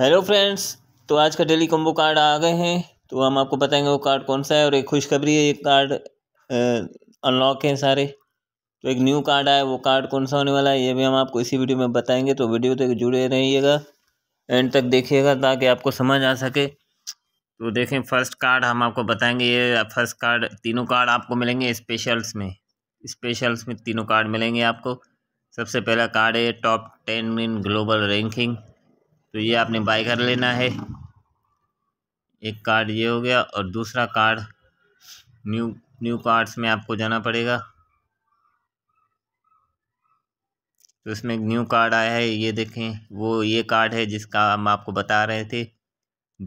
hello friends तो आज का डेली कॉम्बो कार्ड आ गए हैं तो हम आपको बताएंगे वो कार्ड कौन सा है और एक खुशखबरी है ये कार्ड अनलॉक है सारे तो एक न्यू कार्ड आया वो कार्ड कौन सा होने वाला है ये भी हम आपको इसी वीडियो में बताएंगे तो वीडियो तक जुड़े रहिएगा एंड तक देखिएगा ताकि आपको समझ आ सके तो देखें फर्स्ट कार्ड हम आपको बताएंगे ये फर्स्ट कार्ड तीनों कार्ड आपको मिलेंगे स्पेशल्स में स्पेशल्स में तीनों कार्ड मिलेंगे आपको सबसे पहला कार्ड है top ten in global ranking तो ये आपने बाय कर लेना है एक कार्ड ये हो गया और दूसरा कार्ड न्यू न्यू कार्ड्स में आपको जाना पड़ेगा तो इसमें न्यू कार्ड आया है ये देखें वो ये कार्ड है जिसका हम आपको बता रहे थे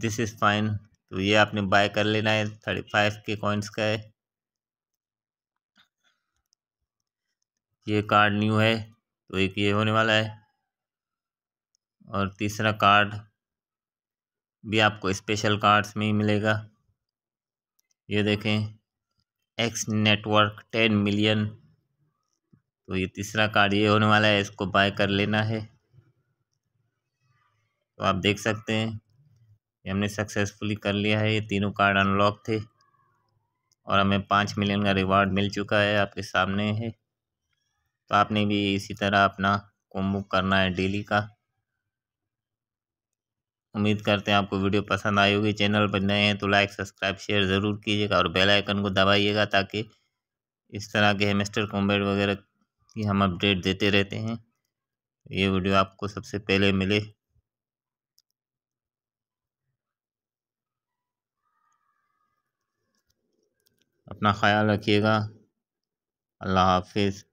दिस इज़ फाइन तो ये आपने बाय कर लेना है थर्टी फाइव के कॉइन्स का है ये कार्ड न्यू है तो एक ये होने वाला है और तीसरा कार्ड भी आपको स्पेशल कार्ड्स में ही मिलेगा ये देखें एक्स नेटवर्क टेन मिलियन तो ये तीसरा कार्ड ये होने वाला है इसको बाय कर लेना है तो आप देख सकते हैं हमने सक्सेसफुली कर लिया है ये तीनों कार्ड अनलॉक थे और हमें पाँच मिलियन का रिवार्ड मिल चुका है आपके सामने है तो आपने भी इसी तरह अपना कुंभ करना है डेली का उम्मीद करते हैं आपको वीडियो पसंद आई होगी चैनल पर नए हैं तो लाइक सब्सक्राइब शेयर ज़रूर कीजिएगा और बेल आइकन को दबाइएगा ताकि इस तरह के हेमेस्टर कॉम्बेट वगैरह की हम अपडेट देते रहते हैं ये वीडियो आपको सबसे पहले मिले अपना ख्याल रखिएगा अल्लाह हाफिज़